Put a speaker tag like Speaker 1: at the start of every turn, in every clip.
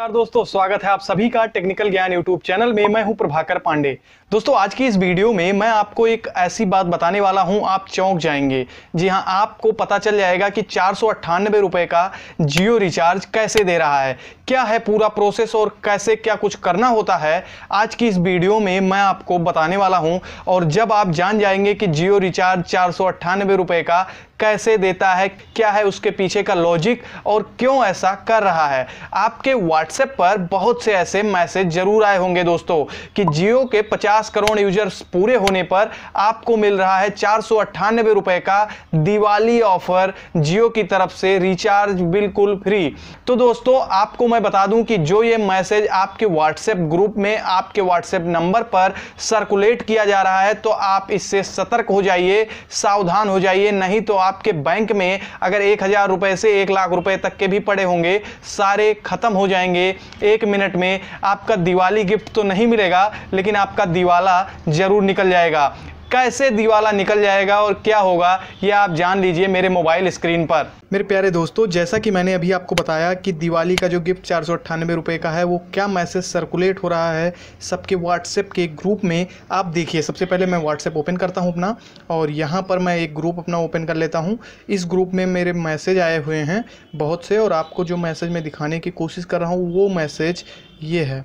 Speaker 1: नमस्कार दोस्तों स्वागत है आप सभी का टेक्निकल ज्ञान यूट्यूब चैनल में मैं हूं प्रभाकर पांडे दोस्तों आज की इस वीडियो में मैं आपको एक ऐसी बात बताने वाला हूं आप चौंक जाएंगे जी हां आपको पता चल जाएगा कि चार रुपए का जियो रिचार्ज कैसे दे रहा है क्या है पूरा प्रोसेस और कैसे क्या कुछ करना होता है आज की इस वीडियो में मैं आपको बताने वाला हूं और जब आप जान जाएंगे कि जियो रिचार्ज चार रुपए का कैसे देता है क्या है उसके पीछे का लॉजिक और क्यों ऐसा कर रहा है आपके व्हाट्सएप पर बहुत से ऐसे मैसेज जरूर आए होंगे दोस्तों कि जियो के 50 करोड़ यूजर्स पूरे होने पर आपको मिल रहा है चार रुपए का दिवाली ऑफर जियो की तरफ से रिचार्ज बिल्कुल फ्री तो दोस्तों आपको मैं बता दूं कि जो ये मैसेज आपके व्हाट्सएप ग्रुप में आपके व्हाट्सएप नंबर पर सर्कुलेट किया जा रहा है तो आप इससे सतर्क हो जाइए सावधान हो जाइए नहीं तो आप आपके बैंक में अगर एक हज़ार रुपये से एक लाख रुपए तक के भी पड़े होंगे सारे ख़त्म हो जाएंगे एक मिनट में आपका दिवाली गिफ्ट तो नहीं मिलेगा लेकिन आपका दिवाला ज़रूर निकल जाएगा कैसे दिवाला निकल जाएगा और क्या होगा ये आप जान लीजिए मेरे मोबाइल स्क्रीन पर मेरे प्यारे दोस्तों जैसा कि मैंने अभी आपको बताया कि दिवाली का जो गिफ्ट चार सौ अट्ठानबे रुपये का है वो क्या मैसेज सर्कुलेट हो रहा है सबके व्हाट्सएप के ग्रुप में आप देखिए सबसे पहले मैं व्हाट्सएप ओपन करता हूँ अपना और यहाँ पर मैं एक ग्रुप अपना ओपन कर लेता हूँ इस ग्रुप में मेरे मैसेज आए हुए हैं बहुत से और आपको जो मैसेज मैं दिखाने की कोशिश कर रहा हूँ वो मैसेज ये है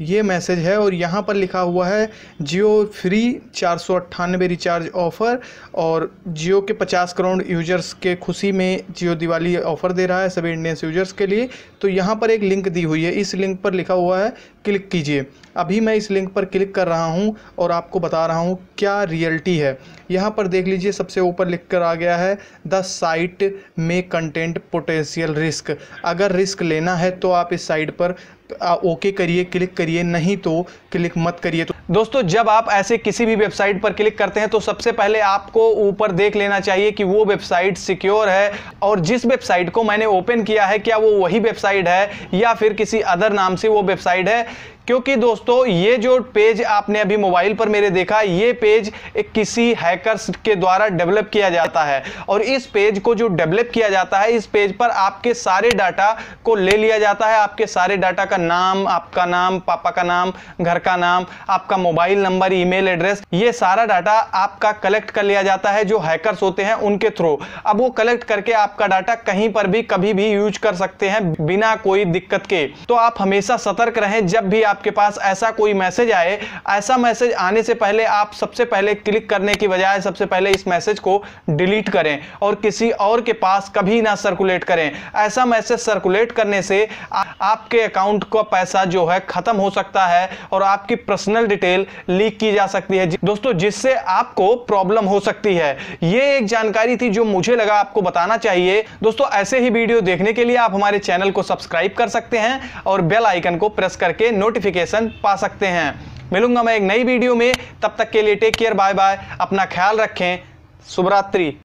Speaker 1: ये मैसेज है और यहाँ पर लिखा हुआ है जियो फ्री चार सौ अट्ठानवे रिचार्ज ऑफ़र और जियो के पचास करोड़ यूजर्स के खुशी में जियो दिवाली ऑफ़र दे रहा है सभी इंडियंस यूजर्स के लिए तो यहाँ पर एक लिंक दी हुई है इस लिंक पर लिखा हुआ है क्लिक कीजिए अभी मैं इस लिंक पर क्लिक कर रहा हूँ और आपको बता रहा हूँ क्या रियलिटी है यहाँ पर देख लीजिए सबसे ऊपर लिख कर आ गया है द साइट में कंटेंट पोटेंशियल रिस्क अगर रिस्क लेना है तो आप इस साइट पर ओके करिए क्लिक करिए नहीं तो क्लिक मत करिए तो दोस्तों जब आप ऐसे किसी भी वेबसाइट पर क्लिक करते हैं तो सबसे पहले आपको ऊपर देख लेना चाहिए कि वो वेबसाइट सिक्योर है और जिस वेबसाइट को मैंने ओपन किया है क्या वो वही वेबसाइट है या फिर किसी अदर नाम से वो वेबसाइट है क्योंकि दोस्तों ये जो पेज आपने अभी मोबाइल पर मेरे देखा ये पेज एक किसी हैकर्स के द्वारा डेवलप किया जाता है और इस पेज को जो डेवलप किया जाता है इस पेज पर आपके सारे डाटा को ले लिया जाता है आपके सारे डाटा का नाम आपका नाम पापा का नाम घर का नाम आपका मोबाइल नंबर ईमेल एड्रेस ये सारा डाटा आपका कलेक्ट कर लिया जाता है जो हैकर्स होते हैं उनके थ्रू अब वो कलेक्ट करके आपका डाटा कहीं पर भी कभी भी यूज कर सकते हैं बिना कोई दिक्कत के तो आप हमेशा सतर्क रहें जब भी आप आपके पास ऐसा कोई मैसेज आए ऐसा मैसेज आने से पहले आप सबसे पहले क्लिक करने की बजाय सबसे पहले इस मैसेज को डिलीट करें और किसी और के पास कभी ना सर्कुलेट करें ऐसा मैसेज सर्कुलेट करने से आ, आपके अकाउंट का पैसा जो है ख़त्म हो सकता है और आपकी पर्सनल डिटेल लीक की जा सकती है दोस्तों जिससे आपको प्रॉब्लम हो सकती है ये एक जानकारी थी जो मुझे लगा आपको बताना चाहिए दोस्तों ऐसे ही वीडियो देखने के लिए आप हमारे चैनल को सब्सक्राइब कर सकते हैं और बेल आइकन को प्रेस करके नोटिफिक नोटिफिकेशन पा सकते हैं मिलूंगा मैं एक नई वीडियो में तब तक के लिए टेक केयर बाय बाय अपना ख्याल रखें शुभरात्रि